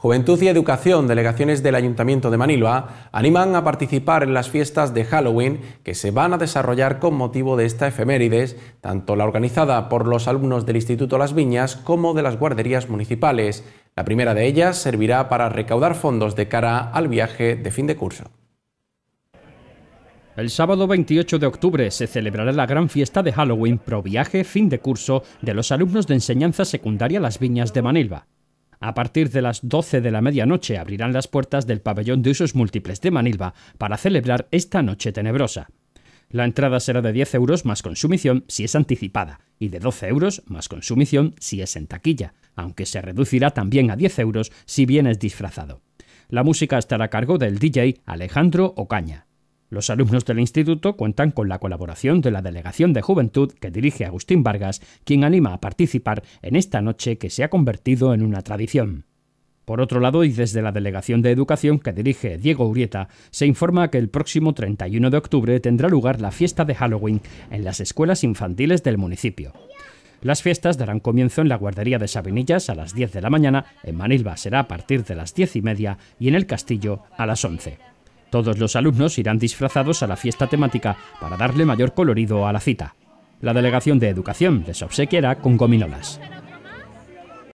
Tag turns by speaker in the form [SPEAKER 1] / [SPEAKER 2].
[SPEAKER 1] Juventud y Educación, delegaciones del Ayuntamiento de Manilva, animan a participar en las fiestas de Halloween que se van a desarrollar con motivo de esta efemérides, tanto la organizada por los alumnos del Instituto Las Viñas como de las guarderías municipales. La primera de ellas servirá para recaudar fondos de cara al viaje de fin de curso.
[SPEAKER 2] El sábado 28 de octubre se celebrará la gran fiesta de Halloween Pro Viaje Fin de Curso de los alumnos de enseñanza secundaria Las Viñas de Manilva. A partir de las 12 de la medianoche abrirán las puertas del pabellón de usos múltiples de Manilva para celebrar esta noche tenebrosa. La entrada será de 10 euros más consumición si es anticipada y de 12 euros más consumición si es en taquilla, aunque se reducirá también a 10 euros si es disfrazado. La música estará a cargo del DJ Alejandro Ocaña. Los alumnos del instituto cuentan con la colaboración de la Delegación de Juventud que dirige Agustín Vargas, quien anima a participar en esta noche que se ha convertido en una tradición. Por otro lado, y desde la Delegación de Educación que dirige Diego Urieta, se informa que el próximo 31 de octubre tendrá lugar la fiesta de Halloween en las escuelas infantiles del municipio. Las fiestas darán comienzo en la guardería de Sabinillas a las 10 de la mañana, en Manilva será a partir de las 10 y media y en el castillo a las 11. Todos los alumnos irán disfrazados a la fiesta temática para darle mayor colorido a la cita. La Delegación de Educación les obsequiará con gominolas.